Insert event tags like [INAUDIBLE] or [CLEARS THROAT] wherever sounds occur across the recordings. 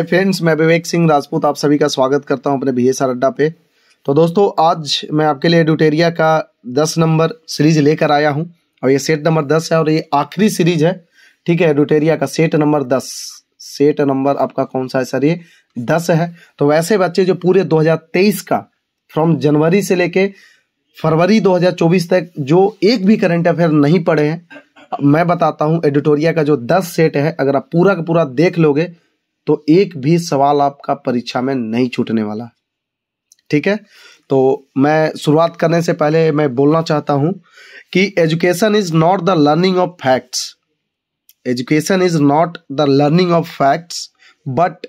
hi friends मैं विवेक सिंह राजपूत आप सभी का स्वागत करता हूं अपने बी एस अड्डा पे तो दोस्तों आज मैं आपके लिए एडुटेरिया का दस नंबर सीरीज लेकर आया हूं और ये सेट नंबर दस है और ये आखिरी सीरीज है ठीक है एडुटेरिया का सेट नंबर दस सेट नंबर आपका कौन सा है सर ये दस है तो वैसे बच्चे जो पूरे दो का फ्रॉम जनवरी से लेके फरवरी दो तक जो एक भी करंट अफेयर नहीं पड़े हैं मैं बताता हूँ एडिटोरिया का जो दस सेट है अगर आप पूरा का पूरा देख लोगे तो एक भी सवाल आपका परीक्षा में नहीं छूटने वाला ठीक है तो मैं शुरुआत करने से पहले मैं बोलना चाहता हूं कि education is not the learning of facts education is not the learning of facts but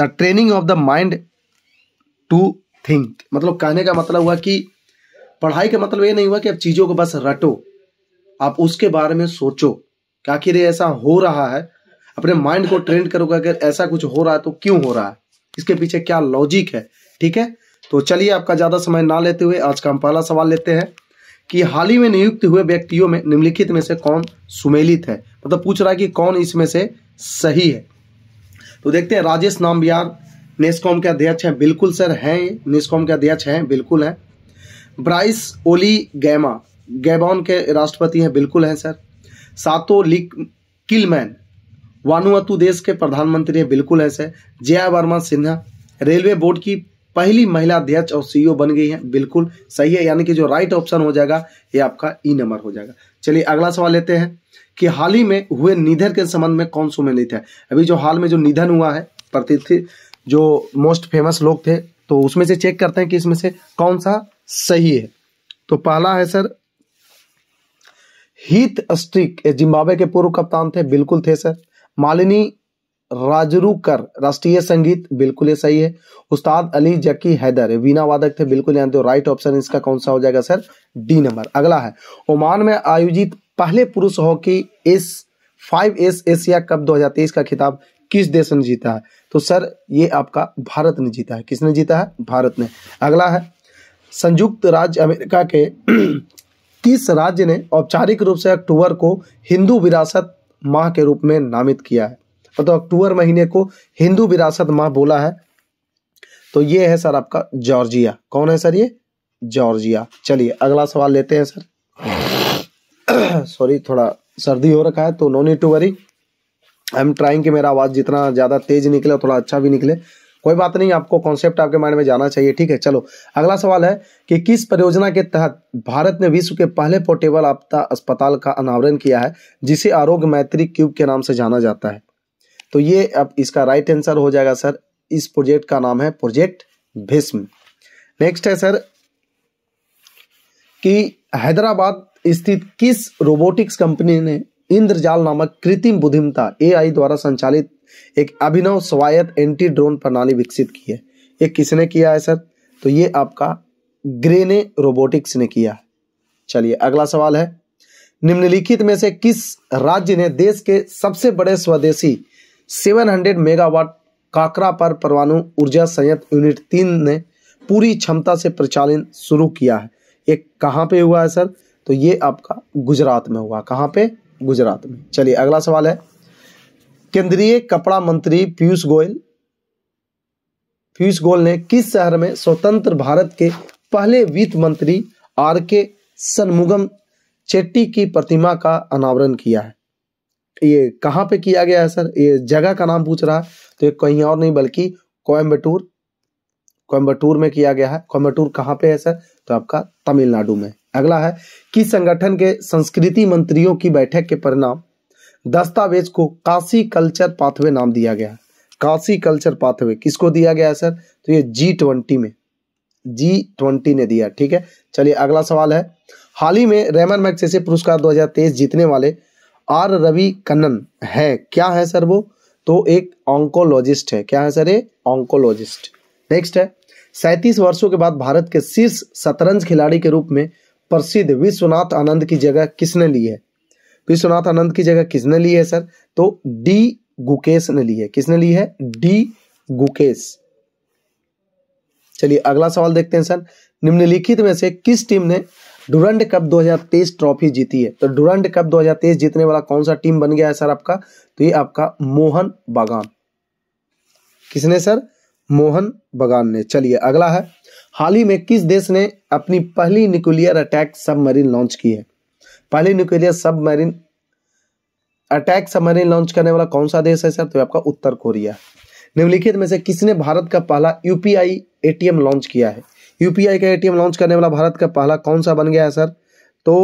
the training of the mind to think मतलब कहने का मतलब हुआ कि पढ़ाई का मतलब ये नहीं हुआ कि आप चीज़ों को बस रटो आप उसके बारे में सोचो कि आखिर ऐसा हो रहा है अपने माइंड को ट्रेंड करोगे अगर ऐसा कुछ हो रहा है तो क्यों हो रहा है इसके पीछे क्या लॉजिक है ठीक है तो चलिए आपका ज़्यादा समय ना लेते हुए आज का हम पहला सवाल लेते हैं कि हाल ही में नियुक्त हुए व्यक्तियों में निम्नलिखित में से कौन सुमेलित है मतलब पूछ रहा है कि कौन इसमें से सही है तो देखते हैं राजेश नामबियार नेस्कॉम के अध्यक्ष हैं बिल्कुल सर हैं नेस्कॉम के अध्यक्ष हैं बिल्कुल हैं ब्राइस ओली गैमा गैबॉन के राष्ट्रपति हैं बिल्कुल हैं सर सातो लिक किलमैन वानुअतु देश के प्रधानमंत्री हैं बिल्कुल ऐसे जया वर्मा सिन्हा रेलवे बोर्ड की पहली महिला अध्यक्ष और सीईओ बन गई हैं बिल्कुल सही है यानी कि जो राइट ऑप्शन हो जाएगा ये आपका ई e नंबर हो जाएगा चलिए अगला सवाल लेते हैं कि हाल ही में हुए निधन के संबंध में कौन सुमेलित है अभी जो हाल में जो निधन हुआ है प्रतिथि जो मोस्ट फेमस लोग थे तो उसमें से चेक करते हैं कि इसमें से कौन सा सही है तो पहला है सर हीथ स्ट्रिक जिम्बाब्वे के पूर्व कप्तान थे बिल्कुल थे सर मालिनी राजरूकर राष्ट्रीय संगीत बिल्कुल ये सही है उस्ताद अली जकी हैदर वीणा वादक थे बिल्कुल जानते हो राइट ऑप्शन इसका कौन सा हो जाएगा सर डी नंबर अगला है ओमान में आयोजित पहले पुरुष hockey S five S Asia cup 2023 का खिताब किस देश ने जीता है तो सर ये आपका भारत ने जीता है किसने जीता है भारत ने अगला है संयुक्त राज्य अमेरिका के किस [CLEARS THROAT] राज्य ने औपचारिक रूप से अक्टूबर को हिंदू विरासत माह के रूप में नामित किया है मतलब तो अक्टूबर महीने को हिंदू विरासत माह बोला है तो ये है सर आपका जॉर्जिया कौन है सर ये जॉर्जिया चलिए अगला सवाल लेते हैं सर सॉरी [CLEARS THROAT] थोड़ा सर्दी हो रखा है तो no need to worry I am trying कि मेरा आवाज़ जितना ज़्यादा तेज निकले थोड़ा अच्छा भी निकले कोई बात नहीं आपको कॉन्सेप्ट आपके माइंड में जाना चाहिए ठीक है चलो अगला सवाल है कि किस परियोजना के तहत भारत ने विश्व के पहले पोर्टेबल आपदा अस्पताल का अनावरण किया है जिसे आरोग्य मैत्री क्यूब के नाम से जाना जाता है तो ये अब इसका राइट आंसर हो जाएगा सर इस प्रोजेक्ट का नाम है प्रोजेक्ट भीष्म नेक्स्ट है सर कि हैदराबाद स्थित किस रोबोटिक्स कंपनी ने इंद्रजाल नामक कृत्रिम बुद्धिमता एआई द्वारा संचालित एक अभिनव स्वायत्त एंटी ड्रोन प्रणाली विकसित की है ये किसने किया है सर तो ये आपका ग्रेने रोबोटिक्स ने किया है चलिए अगला सवाल है निम्नलिखित में से किस राज्य ने देश के सबसे बड़े स्वदेशी 700 मेगावाट काकरा पर परमाणु ऊर्जा संयंत्र यूनिट तीन ने पूरी क्षमता से प्रचालन शुरू किया है ये कहाँ पे हुआ है सर तो ये आपका गुजरात में हुआ कहाँ पे गुजरात में चलिए अगला सवाल है केंद्रीय कपड़ा मंत्री पीयूष गोयल पीयूष गोयल ने किस शहर में स्वतंत्र भारत के पहले वित्त मंत्री आर के सन्मुगम चेट्टी की प्रतिमा का अनावरण किया है ये कहां पे किया गया है सर ये जगह का नाम पूछ रहा है तो ये कहीं और नहीं बल्कि कोयम्बटूर कोयम्बटूर में किया गया है कोयम्बटूर कहां पे है सर तो आपका तमिलनाडु में अगला है किस संगठन के संस्कृति मंत्रियों की बैठक के परिणाम दस्तावेज को काशी कल्चर पाथवे नाम दिया गया काशी कल्चर पाथवे किसको दिया गया है सर तो ये जी ट्वेंटी में जी ट्वेंटी ने दिया ठीक है चलिए अगला सवाल है हाल ही में रेमन मैक्सेसे पुरस्कार 2023 जीतने वाले आर रवि कन्नन है क्या है सर वो तो एक ऑंकोलॉजिस्ट है क्या है सर ये ऑंकोलॉजिस्ट नेक्स्ट है सैतीस वर्षों के बाद भारत के शीर्ष शतरंज खिलाड़ी के रूप में प्रसिद्ध विश्वनाथ आनंद की जगह किसने ली है विश्वनाथ आनंद की जगह किसने ली है सर तो डी गुकेश ने ली है किसने ली है डी गुकेश चलिए अगला सवाल देखते हैं सर निम्नलिखित में से किस टीम ने डुरंड कप 2023 ट्रॉफी जीती है तो डुरंड कप 2023 जीतने वाला कौन सा टीम बन गया है सर आपका तो ये आपका मोहन बागान किसने सर मोहन बगान ने चलिए अगला है हाल ही में किस देश ने अपनी पहली न्यूक्लियर अटैक सबमरीन लॉन्च की है पहले न्यूक्लियर सब मरीन अटैक सबमरीन लॉन्च करने वाला कौन सा देश है सर तो आपका उत्तर कोरिया निम्नलिखित में से किसने भारत का पहला यूपीआई एटीएम लॉन्च किया है यूपीआई का एटीएम लॉन्च करने वाला भारत का पहला कौन सा बन गया है सर तो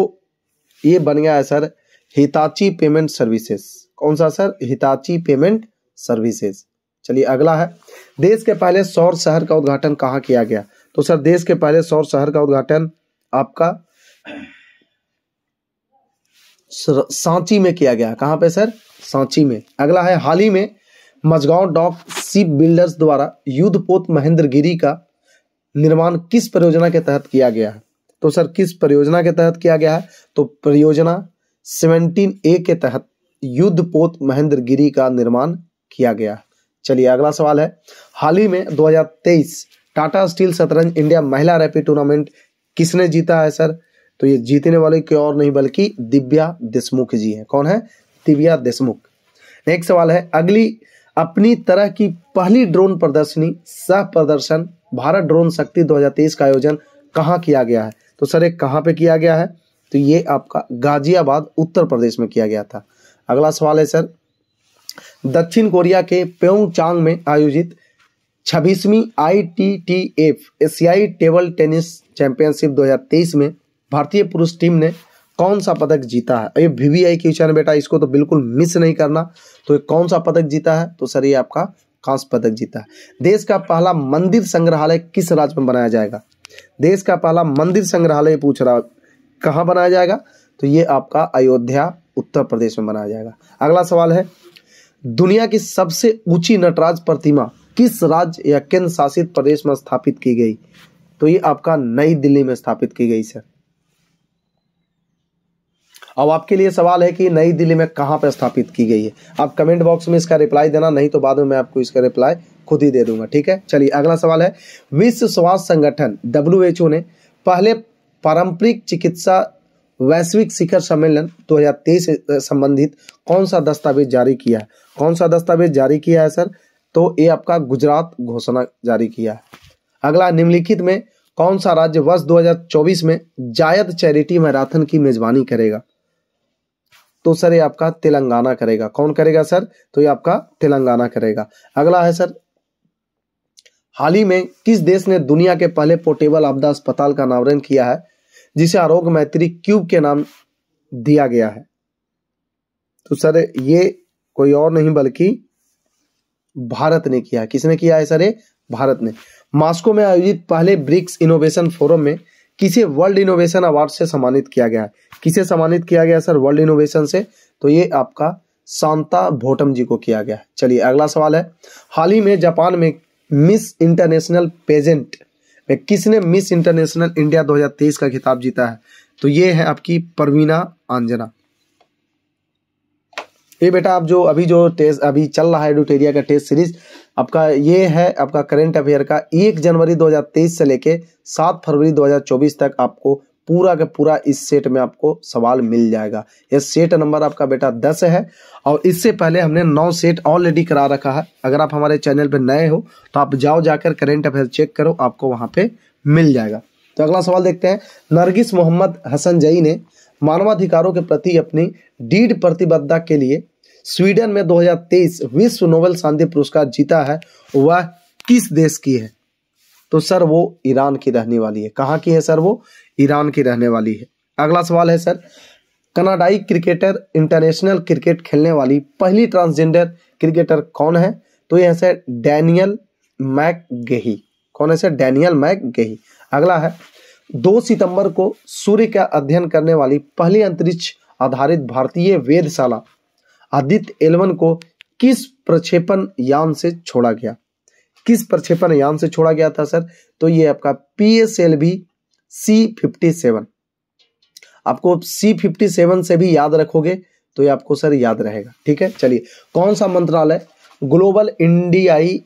ये बन गया है सर हिताची पेमेंट सर्विसेज कौन सा सर हिताची पेमेंट सर्विसेज चलिए अगला है देश के पहले सौर शहर का उद्घाटन कहाँ किया गया तो सर देश के पहले सौर शहर का उद्घाटन आपका सांची में किया गया कहाँ पे सर सांची में अगला है हाल ही में मजगांव डॉक सी बिल्डर्स द्वारा युद्धपोत महेंद्र गिरी का निर्माण किस परियोजना के तहत किया गया है तो सर किस परियोजना के तहत किया गया है तो परियोजना सेवनटीन ए के तहत युद्धपोत महेंद्र गिरी का निर्माण किया गया है चलिए अगला सवाल है हाल ही में 2023 टाटा स्टील शतरंज इंडिया महिला रैपिड टूर्नामेंट किसने जीता है सर तो ये जीतने वाले के और नहीं बल्कि दिव्या देशमुख जी हैं कौन है दिव्या देशमुख नेक्स्ट सवाल है अगली अपनी तरह की पहली ड्रोन प्रदर्शनी सह प्रदर्शन भारत ड्रोन शक्ति 2023 का आयोजन कहाँ किया गया है तो सर एक कहाँ पे किया गया है तो ये आपका गाजियाबाद उत्तर प्रदेश में किया गया था अगला सवाल है सर दक्षिण कोरिया के प्योंगचांग में आयोजित छब्बीसवीं आई टी टी एफ एशियाई टेबल टेनिस चैंपियनशिप 2023 में भारतीय पुरुष टीम ने कौन सा पदक जीता है ये वी वी आई क्वेश्चन है बेटा इसको तो बिल्कुल मिस नहीं करना तो ये कौन सा पदक जीता है तो सर ये आपका कांस पदक जीता है देश का पहला मंदिर संग्रहालय किस राज्य में बनाया जाएगा देश का पहला मंदिर संग्रहालय पूछ रहा कहाँ बनाया जाएगा तो ये आपका अयोध्या उत्तर प्रदेश में बनाया जाएगा अगला सवाल है दुनिया की सबसे ऊंची नटराज प्रतिमा किस राज्य या केंद्र शासित प्रदेश में स्थापित की गई तो ये आपका नई दिल्ली में स्थापित की गई सर अब आपके लिए सवाल है कि नई दिल्ली में कहाँ पर स्थापित की गई है आप कमेंट बॉक्स में इसका रिप्लाई देना नहीं तो बाद में मैं आपको इसका रिप्लाई खुद ही दे दूंगा ठीक है चलिए अगला सवाल है विश्व स्वास्थ्य संगठन डब्ल्यू ने पहले पारंपरिक चिकित्सा वैश्विक शिखर सम्मेलन 2023 से संबंधित कौन सा दस्तावेज जारी किया है कौन सा दस्तावेज जारी किया है सर तो ये आपका गुजरात घोषणा जारी किया है अगला निम्नलिखित में कौन सा राज्य वर्ष 2024 में जायद चैरिटी मैराथन की मेजबानी करेगा तो सर ये आपका तेलंगाना करेगा कौन करेगा सर तो ये आपका तेलंगाना करेगा अगला है सर हाल ही में किस देश ने दुनिया के पहले पोर्टेबल आपदा अस्पताल का अनावरण किया है जिसे आरोग्य मैत्री क्यूब के नाम दिया गया है तो सर ये कोई और नहीं बल्कि भारत ने किया किसने किया है सर ये भारत ने मास्को में आयोजित पहले ब्रिक्स इनोवेशन फोरम में किसे वर्ल्ड इनोवेशन अवार्ड से सम्मानित किया गया है किसे सम्मानित किया गया सर वर्ल्ड इनोवेशन से तो ये आपका शांता भोटम जी को किया गया चलिए अगला सवाल है हाल ही में जापान में मिस इंटरनेशनल पेजेंट में किसने मिस इंटरनेशनल इंडिया 2023 का खिताब जीता है तो ये है आपकी परवीना आंजना ये बेटा आप जो अभी जो टेस्ट अभी चल रहा है एडुटेरिया का टेस्ट सीरीज आपका ये है आपका करंट अफेयर का एक जनवरी 2023 से लेके सात फरवरी 2024 तक आपको पूरा का पूरा इस सेट में आपको सवाल मिल जाएगा ये सेट नंबर आपका बेटा दस है और इससे पहले हमने नौ सेट ऑलरेडी करा रखा है अगर आप हमारे चैनल पर नए हो तो आप जाओ जाकर करेंट अफेयर चेक करो आपको वहां पे मिल जाएगा तो अगला सवाल देखते हैं नरगिस मोहम्मद हसन जई ने मानवाधिकारों के प्रति अपनी डीड प्रतिबद्धता के लिए स्वीडन में दो विश्व नोबेल शांति पुरस्कार जीता है वह किस देश की है तो सर वो ईरान की रहने वाली है कहाँ की है सर वो ईरान की रहने वाली है अगला सवाल है सर कनाडाई क्रिकेटर इंटरनेशनल क्रिकेट खेलने वाली पहली ट्रांसजेंडर क्रिकेटर कौन है तो यह सर डैनियल मैक गेही कौन है सर डैनियल मैक गेही अगला है दो सितंबर को सूर्य का अध्ययन करने वाली पहली अंतरिक्ष आधारित भारतीय वेदशाला आदित्य एलवन को किस प्रक्षेपण यान से छोड़ा गया किस प्रक्षेपण यान से छोड़ा गया था सर तो ये आपका P S L V C fifty seven आपको सी फिफ्टी सेवन से भी याद रखोगे तो ये आपको सर याद रहेगा ठीक है चलिए कौन सा मंत्रालय ग्लोबल इंडियाई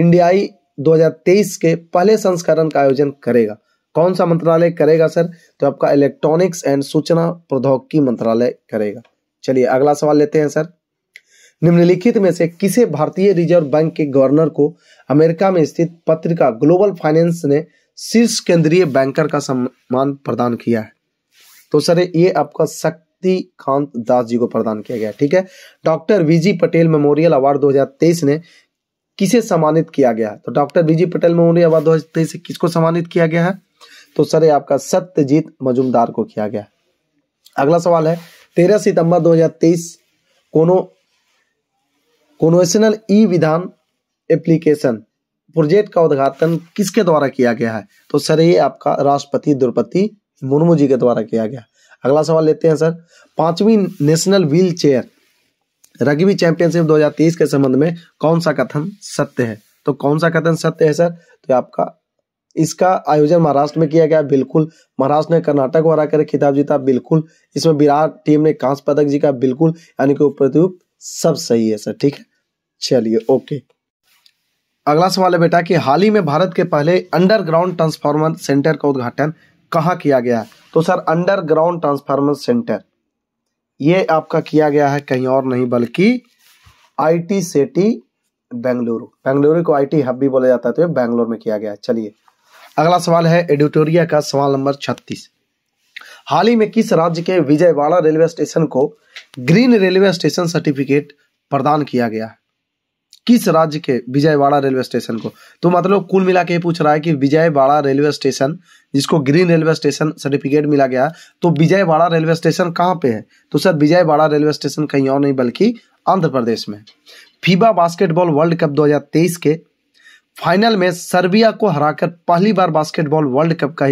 इंडियाई 2023 के पहले संस्करण का आयोजन करेगा कौन सा मंत्रालय करेगा सर तो आपका इलेक्ट्रॉनिक्स एंड सूचना प्रौद्योगिकी मंत्रालय करेगा चलिए अगला सवाल लेते हैं सर निम्नलिखित में से किसे भारतीय रिजर्व बैंक के गवर्नर को अमेरिका में स्थित पत्रिका ग्लोबल फाइनेंस ने शीर्ष केंद्रीय बैंकर का सम्मान प्रदान किया है तो सर ये आपका शक्ति कांत दास जी को प्रदान किया गया ठीक है doctor V G Patel memorial award 2023 ने किसे सम्मानित किया गया तो doctor V G Patel memorial award 2023 से किसको सम्मानित किया गया है तो सर आपका सत्यजीत मजुमदार को किया गया अगला सवाल है तेरह सितंबर 2023 कोनो कोनोशनल ई विधान एप्लीकेशन प्रोजेक्ट का उद्घाटन किसके द्वारा किया गया है तो सर ये आपका राष्ट्रपति द्रौपदी मुर्मू जी के द्वारा किया गया अगला सवाल लेते हैं सर पांचवी national wheelchair rugby championship 2023 के संबंध में कौन सा कथन सत्य है तो कौन सा कथन सत्य है सर तो आपका इसका आयोजन महाराष्ट्र में किया गया बिल्कुल महाराष्ट्र ने कर्नाटक को कर खिताब जीता बिल्कुल इसमें विराट टीम ने कांस पदक जीता बिल्कुल यानी कि उपयुक्त सब सही है सर ठीक है चलिए ओके अगला सवाल है बेटा कि हाल ही में भारत के पहले अंडरग्राउंड ट्रांसफार्मर सेंटर का उद्घाटन कहाँ किया गया है तो सर अंडरग्राउंड ट्रांसफार्मर सेंटर ये आपका किया गया है कहीं और नहीं बल्कि आईटी सेटी बेंगलुरु बेंगलुरु को आईटी हब भी बोला जाता है तो ये बेंगलोर में किया गया है चलिए अगला सवाल है एडिटोरिया का सवाल नंबर छत्तीस हाल ही में किस राज्य के विजयवाड़ा रेलवे स्टेशन को ग्रीन रेलवे स्टेशन सर्टिफिकेट प्रदान किया गया है किस राज्य के विजयवाड़ा रेलवे स्टेशन को तो मतलब कुल मिला के पूछ रहा है कि विजयवाड़ा रेलवे स्टेशन जिसको ग्रीन रेलवे स्टेशन सर्टिफिकेट मिला गया तो विजयवाड़ा रेलवे स्टेशन कहाँ पे है तो सर विजयवाड़ा रेलवे स्टेशन कहीं और नहीं बल्कि आंध्र प्रदेश में फीबा बास्केटबॉल वर्ल्ड कप 2023 के फाइनल में सर्बिया को हराकर पहली बार बास्केटबॉल वर्ल्ड कप का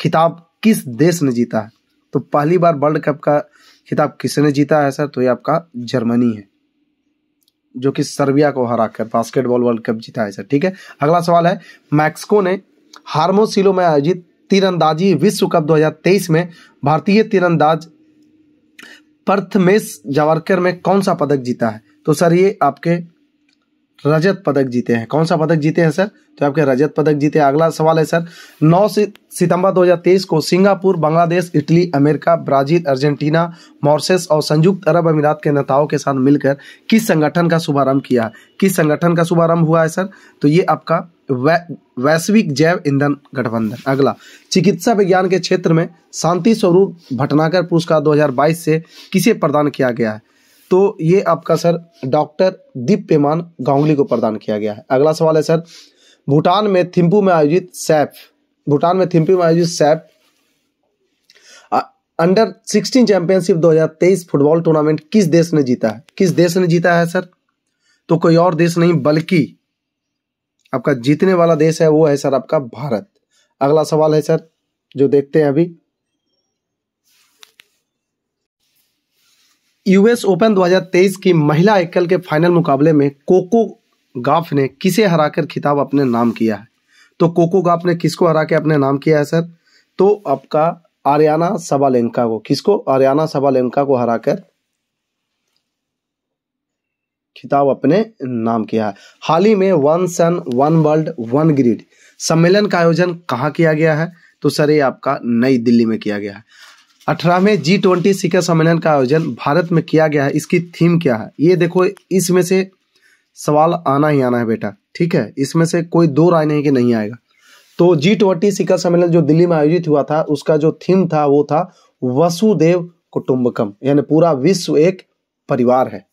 खिताब किस देश ने जीता है तो पहली बार वर्ल्ड कप का खिताब किसने जीता है सर तो ये आपका जर्मनी है जो कि सर्बिया को हरा कर बास्केटबॉल वर्ल्ड कप जीता है सर ठीक है अगला सवाल है मैक्सिको ने हार्मोसिलो में आयोजित तीरंदाजी विश्व कप 2023 में भारतीय तीरंदाज पर्थमेश जावरकर में कौन सा पदक जीता है तो सर ये आपके रजत पदक जीते हैं कौन सा पदक जीते हैं सर तो आपके रजत पदक जीते हैं अगला सवाल है सर 9 सितंबर 2023 को Singapore Bangladesh Italy America Brazil Argentina Mauritius और संयुक्त अरब अमीरात के नेताओं के साथ मिलकर किस संगठन का शुभारंभ किया किस संगठन का शुभारंभ हुआ है सर तो ये आपका वै, वैश्विक जैव ईंधन गठबंधन अगला चिकित्सा विज्ञान के क्षेत्र में शांति स्वरूप भटनागर पुरस्कार 2022 से किसे प्रदान किया गया है तो ये आपका सर डॉक्टर दीप पेमान गांगुली को प्रदान किया गया है अगला सवाल है सर भूटान में थिम्पू में आयोजित सैफ भूटान में थिम्पू में आयोजित SAFF under sixteen championship 2023 football tournament किस देश ने जीता है किस देश ने जीता है सर तो कोई और देश नहीं बल्कि आपका जीतने वाला देश है वो है सर आपका भारत अगला सवाल है सर जो देखते हैं अभी यूएस ओपन 2023 की महिला एकल के फाइनल मुकाबले में कोको गाफ ने किसे हराकर खिताब अपने नाम किया है तो कोको गाफ ने किसको हरा के अपने नाम किया है सर तो आपका आर्याना सबालेंका को किसको आर्याना सबालेंका को हराकर खिताब अपने नाम किया है हाल ही में one sun one world one grid सम्मेलन का आयोजन कहाँ किया गया है तो सर ये आपका नई दिल्ली में किया गया है अठारहवें जी ट्वेंटी शिखर सम्मेलन का आयोजन भारत में किया गया है इसकी थीम क्या है ये देखो इसमें से सवाल आना ही आना है बेटा ठीक है इसमें से कोई दो राय नहीं कि नहीं आएगा तो जी ट्वेंटी शिखर सम्मेलन जो दिल्ली में आयोजित हुआ था उसका जो थीम था वो था वसुदेव कुटुम्बकम यानी पूरा विश्व एक परिवार है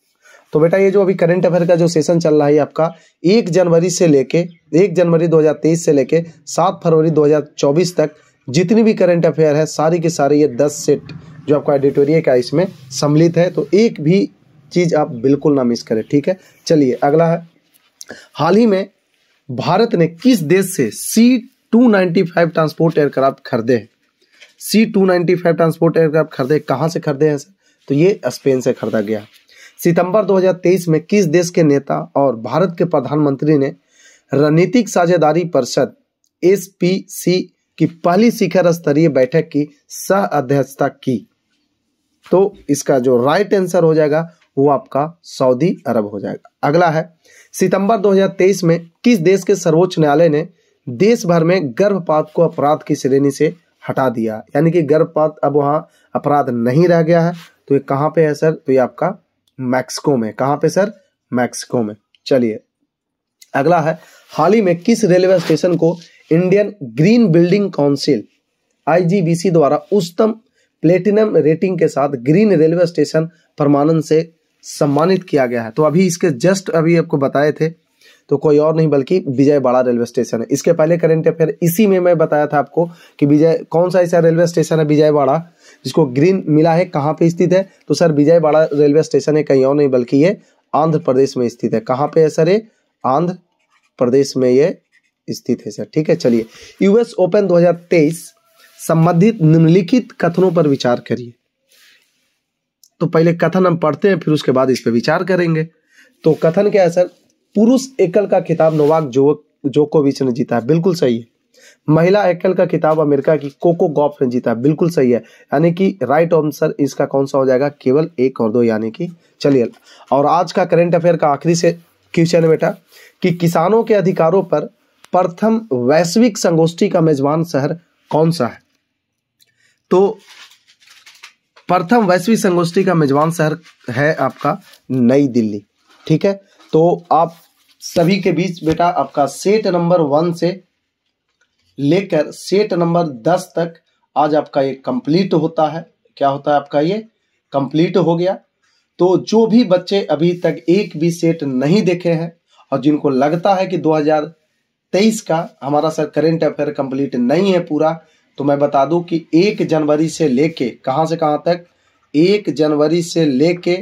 तो बेटा ये जो अभी करंट अफेयर का जो सेशन चल रहा है आपका एक जनवरी से लेके एक जनवरी 2023 से लेके सात फरवरी 2024 तक जितनी भी करंट अफेयर है सारी की सारी ये दस सेट जो आपका एडिटोरियल का इसमें सम्मिलित है तो एक भी चीज़ आप बिल्कुल ना मिस करें ठीक है चलिए अगला है हाल ही में भारत ने किस देश से C two ninety five transport aircraft खरीदे हैं C two ninety five transport aircraft खरीदे कहाँ से खरीदे हैं सर तो ये स्पेन से खरीदा गया सितंबर 2023 में किस देश के नेता और भारत के प्रधानमंत्री ने रणनीतिक साझेदारी परिषद एस पी सी की पहली शिखर स्तरीय बैठक की सह अध्यक्षता की तो इसका जो राइट आंसर हो जाएगा वो आपका सऊदी अरब हो जाएगा अगला है सितंबर 2023 में किस देश के सर्वोच्च न्यायालय ने देश भर में गर्भपात को अपराध की श्रेणी से हटा दिया यानी कि गर्भपात अब वहां अपराध नहीं रह गया है तो ये कहां पे है सर तो ये आपका मैक्सिको में कहां पे सर मैक्सिको में चलिए अगला है हाल ही में किस रेलवे स्टेशन को Indian green building council IGBC द्वारा उच्चतम प्लेटिनम रेटिंग के साथ ग्रीन रेलवे स्टेशन परमानंद से सम्मानित किया गया है तो अभी इसके जस्ट अभी आपको बताए थे तो कोई और नहीं बल्कि विजय बाड़ा रेलवे स्टेशन है इसके पहले करेंट अफेयर इसी में मैं बताया था आपको कि विजय कौन सा ऐसा रेलवे स्टेशन है विजय बाड़ा जिसको ग्रीन मिला है कहाँ पे स्थित है तो सर विजय बाड़ा रेलवे स्टेशन है कहीं और नहीं बल्कि ये आंध्र प्रदेश में स्थित है कहाँ पे है सर ये आंध्र प्रदेश में ये स्थित है सर ठीक है चलिए यूएस ओपन 2023 संबंधित निम्नलिखित कथनों पर विचार करिए तो पहले कथन हम पढ़ते हैं फिर उसके बाद इस पर विचार करेंगे तो कथन क्या है सर पुरुष एकल का खिताब नोवाक जो जोकोविच ने जीता है बिल्कुल सही है महिला एकल का किताब अमेरिका की कोको गॉफ ने जीता बिल्कुल सही है यानी कि राइट आंसर इसका कौन सा हो जाएगा केवल एक और दो यानी कि चलिए और आज का करंट अफेयर का आखिरी से क्वेश्चन है बेटा कि किसानों के अधिकारों पर प्रथम वैश्विक संगोष्ठी का मेजबान शहर कौन सा है तो प्रथम वैश्विक संगोष्ठी का मेजबान शहर है आपका नई दिल्ली ठीक है तो आप सभी के बीच बेटा आपका सेट नंबर वन से लेकर सेट नंबर दस तक आज आपका ये कंप्लीट होता है क्या होता है आपका ये कंप्लीट हो गया तो जो भी बच्चे अभी तक एक भी सेट नहीं देखे हैं और जिनको लगता है कि तेईस का हमारा सर करेंट अफेयर कंप्लीट नहीं है पूरा तो मैं बता दूं कि एक जनवरी से लेके कहां से कहां तक एक जनवरी से लेके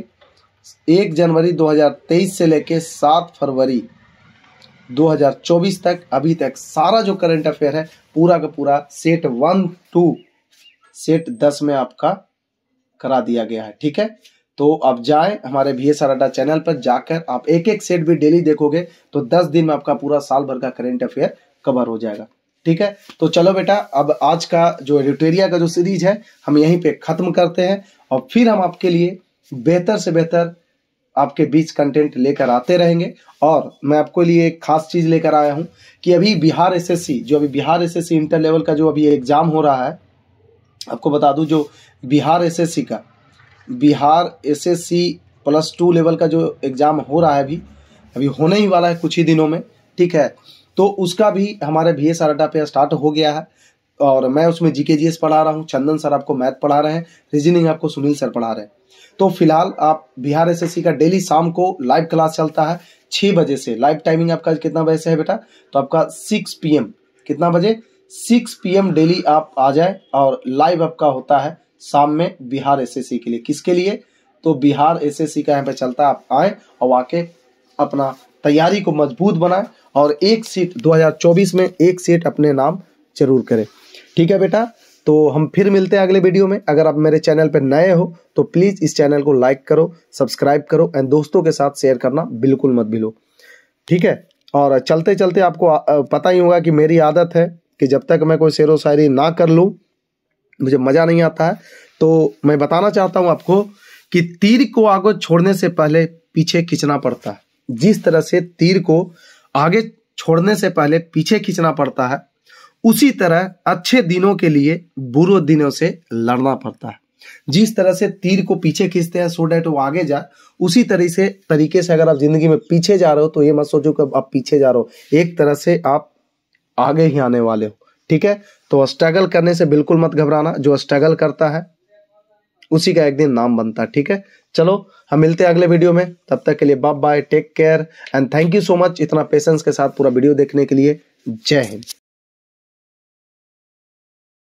एक जनवरी 2023 से लेके सात फरवरी 2024 तक अभी तक सारा जो करंट अफेयर है पूरा का पूरा सेट वन टू सेट दस में आपका करा दिया गया है ठीक है तो आप जाए हमारे बी एस चैनल पर जाकर आप एक एक सेट भी डेली देखोगे तो दस दिन में आपका पूरा साल भर का करेंट अफेयर कवर हो जाएगा ठीक है तो चलो बेटा अब आज का जो एडिटोरिया का जो सीरीज है हम यहीं पे खत्म करते हैं और फिर हम आपके लिए बेहतर से बेहतर आपके बीच कंटेंट लेकर आते रहेंगे और मैं आपको लिए एक खास चीज़ लेकर आया हूं कि अभी बिहार एसएससी जो अभी बिहार एसएससी इंटर लेवल का जो अभी एग्ज़ाम हो रहा है आपको बता दू जो बिहार एस का Bihar SSC plus two level का जो एग्ज़ाम हो रहा है अभी अभी होने ही वाला है कुछ ही दिनों में ठीक है तो उसका भी हमारे भी एस अड्डा पे स्टार्ट हो गया है और मैं उसमें जी के पढ़ा रहा हूँ चंदन सर आपको मैथ पढ़ा रहे हैं रीजनिंग आपको सुनील सर पढ़ा रहे हैं तो फिलहाल आप बिहार एसएससी का डेली शाम को लाइव क्लास चलता है छः बजे से लाइव टाइमिंग आपका कितना बजे से है बेटा तो आपका सिक्स पी कितना बजे सिक्स पी डेली आप आ जाए और लाइव आपका होता है शाम में बिहार एसएससी के लिए किसके लिए तो बिहार एसएससी का यहाँ पे चलता है आप आए और आके अपना तैयारी को मजबूत बनाए और एक सीट 2024 में एक सीट अपने नाम जरूर करें ठीक है बेटा तो हम फिर मिलते हैं अगले वीडियो में अगर आप मेरे चैनल पर नए हो तो प्लीज़ इस चैनल को लाइक करो सब्सक्राइब करो एंड दोस्तों के साथ शेयर करना बिल्कुल मत भूलो ठीक है और चलते चलते आपको पता ही होगा कि मेरी आदत है कि जब तक मैं कोई शेर व शायरी ना कर लूँ मुझे मज़ा नहीं आता है तो मैं बताना चाहता हूं आपको कि तीर को आगे छोड़ने से पहले पीछे खींचना पड़ता है जिस तरह से तीर को आगे छोड़ने से पहले पीछे खींचना पड़ता है उसी तरह अच्छे दिनों के लिए बुरे दिनों से लड़ना पड़ता है जिस तरह से तीर को पीछे खींचते हैं सो डेट वो आगे जाए उसी तरह से तरीके से अगर आप जिंदगी में पीछे जा रहे हो तो ये मत सोचो कि आप पीछे जा रहे हो एक तरह से आप आगे ही आने वाले हो ठीक है तो स्ट्रगल करने से बिल्कुल मत घबराना जो स्ट्रगल करता है उसी का एक दिन नाम बनता है ठीक है चलो हम मिलते हैं अगले वीडियो में तब तक के लिए bye bye take care and thank you so much इतना पेशेंस के साथ पूरा वीडियो देखने के लिए जय हिंद